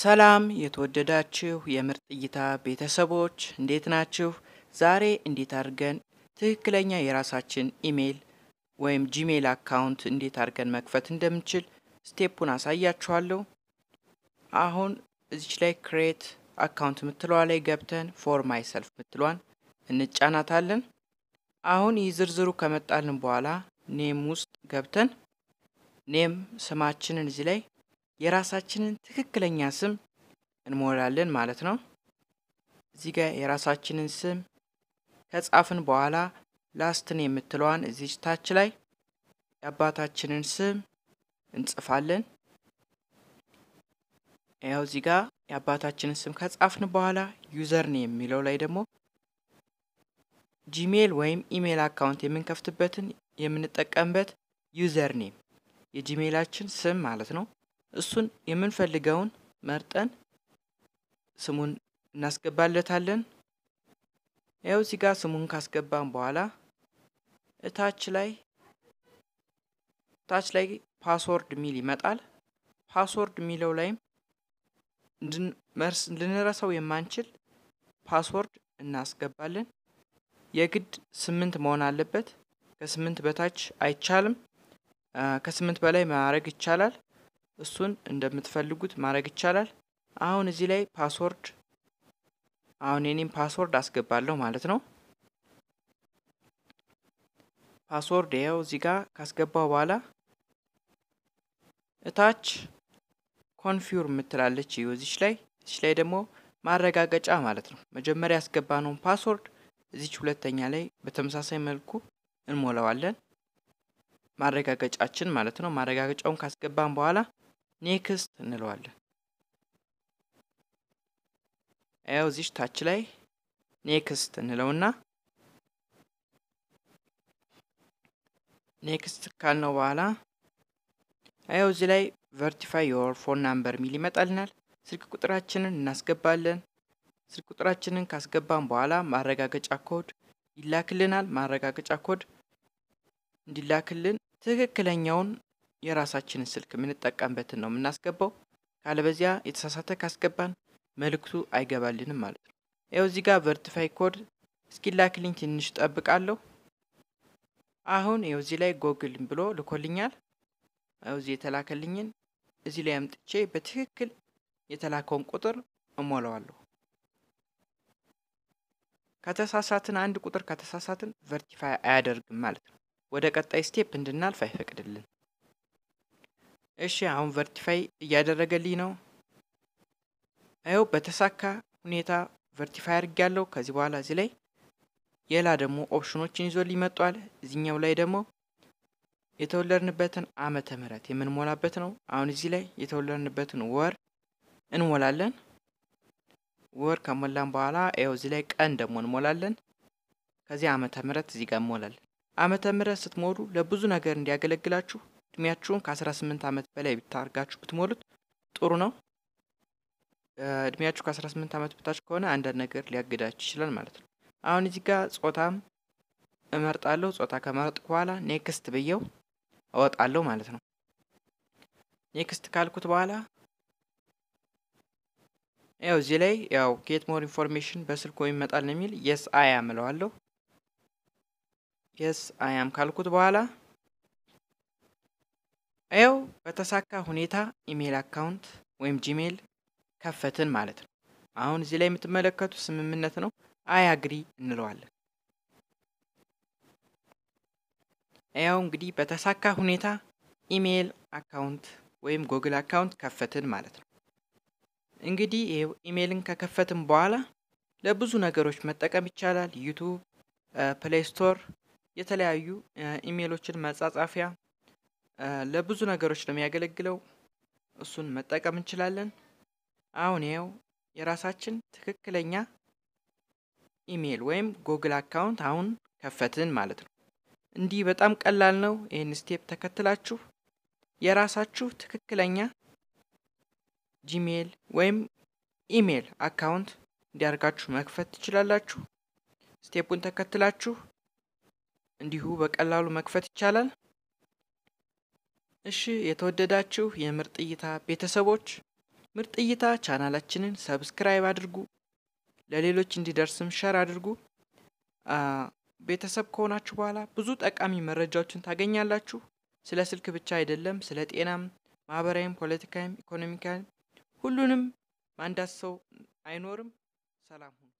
ሰላም የተወደዳችሁ የምርጥ እይታ ቤተሰቦች እንዴት ናችሁ? ዛሬ እንዴት አድርገን ትክክለኛ የራሳችን ኢሜይል ወይም ጂሜይል አካውንት እንዴት አድርገን መክፈት እንደምንችል ስቴፑን አሳያችኋለሁ። አሁን እዚች ላይ ክሬት አካውንት ምትለዋ ላይ ገብተን ፎር ማይሰልፍ ምትሏን እንጫናታለን። አሁን ይህ ዝርዝሩ ከመጣልን በኋላ ኔም ውስጥ ገብተን ኔም ስማችንን እዚህ ላይ የራሳችንን ትክክለኛ ስም እንሞላለን ማለት ነው። እዚህ ጋር የራሳችንን ስም ከጻፍን በኋላ ላስትን የምትለዋን እዚች ታች ላይ የአባታችንን ስም እንጽፋለን። ያው እዚህ ጋር የአባታችንን ስም ከጻፍን በኋላ ዩዘርን የሚለው ላይ ደግሞ ጂሜል ወይም ኢሜል አካውንት የምንከፍትበትን የምንጠቀምበት ዩዘር ኔም የጂሜላችን ስም ማለት ነው። እሱን የምንፈልገውን መርጠን ስሙን እናስገባለታለን። ያው እዚህ ጋር ስሙን ካስገባን በኋላ እታች ላይ ታች ላይ ፓስወርድ ሚል ይመጣል። ፓስወርድ የሚለው ላይም ልንረሳው የማንችል ፓስወርድ እናስገባለን። የግድ ስምንት መሆን አለበት። ከስምንት በታች አይቻልም። ከስምንት በላይ ማድረግ ይቻላል። እሱን እንደምትፈልጉት ማድረግ ይቻላል። አሁን እዚህ ላይ ፓስወርድ አሁን የኔም ፓስወርድ አስገባለሁ ማለት ነው። ፓስወርድ ያው እዚህ ጋር ካስገባው በኋላ እታች ኮንፊር የምትላለች እዚች ላይ እዚች ላይ ደግሞ ማረጋገጫ ማለት ነው። መጀመሪያ ያስገባነውን ፓስወርድ እዚች ሁለተኛ ላይ በተመሳሳይ መልኩ እንሞላዋለን ማረጋገጫችን ማለት ነው። ማረጋገጫውን ካስገባን በኋላ ኔክስት እንለዋለን። ያው እዚች ታች ላይ ኔክስት እንለውና ኔክስት ካልነው በኋላ ያው እዚህ ላይ ቨርቲፋይ ዮር ፎን ናምበር ሚል ይመጣልናል። ስልክ ቁጥራችንን እናስገባለን። ስልክ ቁጥራችንን ካስገባን በኋላ ማረጋገጫ ኮድ ይላክልናል። ማረጋገጫ ኮድ እንዲላክልን ትክክለኛውን የራሳችንን ስልክ የምንጠቀምበትን ነው የምናስገባው። ካለበዚያ የተሳሳተ ካስገባን መልእክቱ አይገባልንም ማለት ነው። ያው እዚህ ጋር ቨርቲፋይ ኮድ እስኪላክልኝ ትንሽ ጠብቃለሁ። አሁን ያው እዚህ ላይ ጎግል ብሎ ልኮልኛል። ያው እዚህ የተላከልኝን እዚህ ላይ አምጥቼ በትክክል የተላከውን ቁጥር እሞላዋለሁ። ከተሳሳትን አንድ ቁጥር ከተሳሳትን ቨርቲፋይ አያደርግም ማለት ነው። ወደ ቀጣይ ስቴፕ እንድናልፍ አይፈቅድልን። እሺ አሁን ቨርቲፋይ እያደረገልኝ ነው። ይኸው በተሳካ ሁኔታ ቨርቲፋይ አድርጌያለሁ። ከዚህ በኋላ እዚህ ላይ ሌላ ደግሞ ኦፕሽኖችን ይዞ ሊመጧል። እዚኛው ላይ ደግሞ የተወለድንበትን ዓመተ ምህረት የምንሞላበት ነው። አሁን እዚህ ላይ የተወለድንበትን ወር እንሞላለን። ወር ከሞላን በኋላ ይኸው እዚህ ላይ ቀን ደግሞ እንሞላለን። ከዚህ ዓመተ ምህረት እዚህ ጋር እንሞላለን። ዓመተ ምህረት ስትሞሉ ለብዙ ነገር እንዲያገለግላችሁ እድሜያችሁን ከ18 ዓመት በላይ ብታርጋችሁ ብትሞሉት ጥሩ ነው። እድሜያችሁ ከ18 ዓመት በታች ከሆነ አንዳንድ ነገር ሊያግዳችሁ ይችላል ማለት ነው። አሁን እዚህ ጋር ጾታም እመርጣለሁ። ጾታ ከመረጥኩ በኋላ ኔክስት ብየው እወጣለሁ ማለት ነው። ኔክስት ካልኩት በኋላ ያው እዚህ ላይ ያው ጌት ሞር ኢንፎርሜሽን በስልክ ይመጣል ነው የሚል የስ አያም እለዋለሁ። የስ አያም ካልኩት በኋላ ይኸው በተሳካ ሁኔታ ኢሜይል አካውንት ወይም ጂሜል ከፈትን ማለት ነው። አሁን እዚህ ላይ የምትመለከቱ ስምምነት ነው። አይ አግሪ እንለዋለን። ያው እንግዲህ በተሳካ ሁኔታ ኢሜይል አካውንት ወይም ጎግል አካውንት ከፈትን ማለት ነው። እንግዲህ ይኸው ኢሜይልን ከከፈትን በኋላ ለብዙ ነገሮች መጠቀም ይቻላል። ዩቱብ፣ ፕሌይ ስቶር የተለያዩ ኢሜይሎችን መጻጻፊያ ለብዙ ነገሮች ነው የሚያገለግለው። እሱን መጠቀም እንችላለን። አሁን ይኸው የራሳችን ትክክለኛ ኢሜይል ወይም ጎግል አካውንት አሁን ከፈትን ማለት ነው። እንዲህ በጣም ቀላል ነው። ይህን ስቴፕ ተከትላችሁ የራሳችሁ ትክክለኛ ጂሜይል ወይም ኢሜይል አካውንት እንዲያደርጋችሁ መክፈት ትችላላችሁ። ስቴፑን ተከትላችሁ እንዲሁ በቀላሉ መክፈት ይቻላል። እሺ የተወደዳችሁ የምርጥ እይታ ቤተሰቦች ምርጥ እይታ ቻናላችንን ሰብስክራይብ አድርጉ፣ ለሌሎች እንዲደርስም ሸር አድርጉ። ቤተሰብ ከሆናችሁ በኋላ ብዙ ጠቃሚ መረጃዎችን ታገኛላችሁ። ስለ ስልክ ብቻ አይደለም፣ ስለ ጤናም፣ ማህበራዊም፣ ፖለቲካዊም፣ ኢኮኖሚካዊም ሁሉንም ማንዳት ሰው አይኖርም። ሰላም ሁኑ።